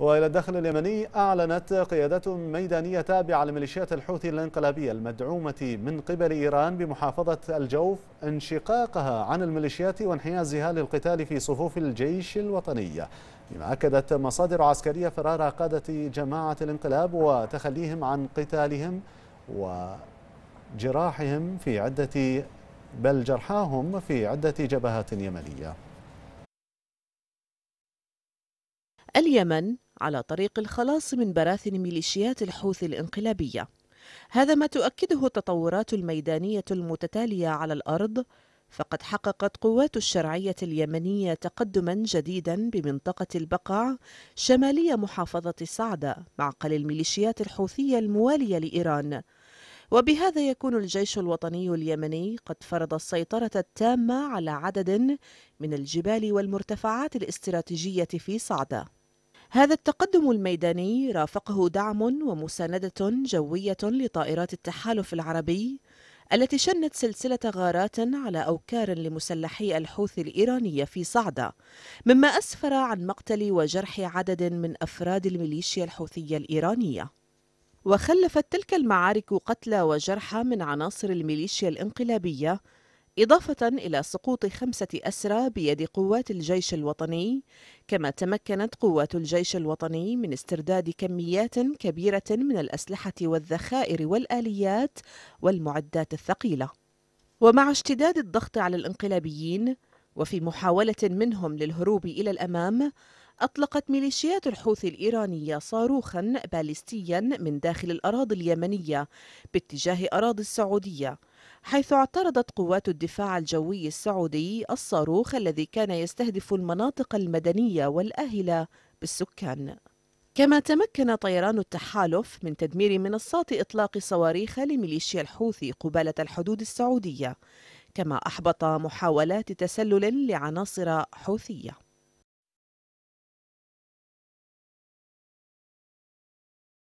وإلى الداخل اليمني أعلنت قيادة ميدانية تابعة لميليشيات الحوثي الانقلابية المدعومة من قبل إيران بمحافظة الجوف انشقاقها عن الميليشيات وانحيازها للقتال في صفوف الجيش الوطني بما أكدت مصادر عسكرية فرار قادة جماعة الانقلاب وتخليهم عن قتالهم وجراحهم في عدة بل جرحاهم في عدة جبهات يمنية اليمن على طريق الخلاص من براثن ميليشيات الحوثي الانقلابية هذا ما تؤكده التطورات الميدانية المتتالية على الأرض فقد حققت قوات الشرعية اليمنية تقدما جديدا بمنطقة البقع شمالية محافظة صعدة معقل الميليشيات الحوثية الموالية لإيران وبهذا يكون الجيش الوطني اليمني قد فرض السيطرة التامة على عدد من الجبال والمرتفعات الاستراتيجية في صعدة هذا التقدم الميداني رافقه دعم ومساندة جوية لطائرات التحالف العربي التي شنت سلسلة غارات على أوكار لمسلحي الحوثي الإيرانية في صعدة مما أسفر عن مقتل وجرح عدد من أفراد الميليشيا الحوثية الإيرانية وخلفت تلك المعارك قتلى وجرحى من عناصر الميليشيا الانقلابية إضافة إلى سقوط خمسة أسرى بيد قوات الجيش الوطني، كما تمكنت قوات الجيش الوطني من استرداد كميات كبيرة من الأسلحة والذخائر والآليات والمعدات الثقيلة. ومع اشتداد الضغط على الانقلابيين، وفي محاولة منهم للهروب إلى الأمام، أطلقت ميليشيات الحوثي الإيرانية صاروخا باليستيا من داخل الأراضي اليمنية باتجاه أراضي السعودية حيث اعترضت قوات الدفاع الجوي السعودي الصاروخ الذي كان يستهدف المناطق المدنية والأهلة بالسكان كما تمكن طيران التحالف من تدمير منصات إطلاق صواريخ لميليشيا الحوثي قبالة الحدود السعودية كما أحبط محاولات تسلل لعناصر حوثية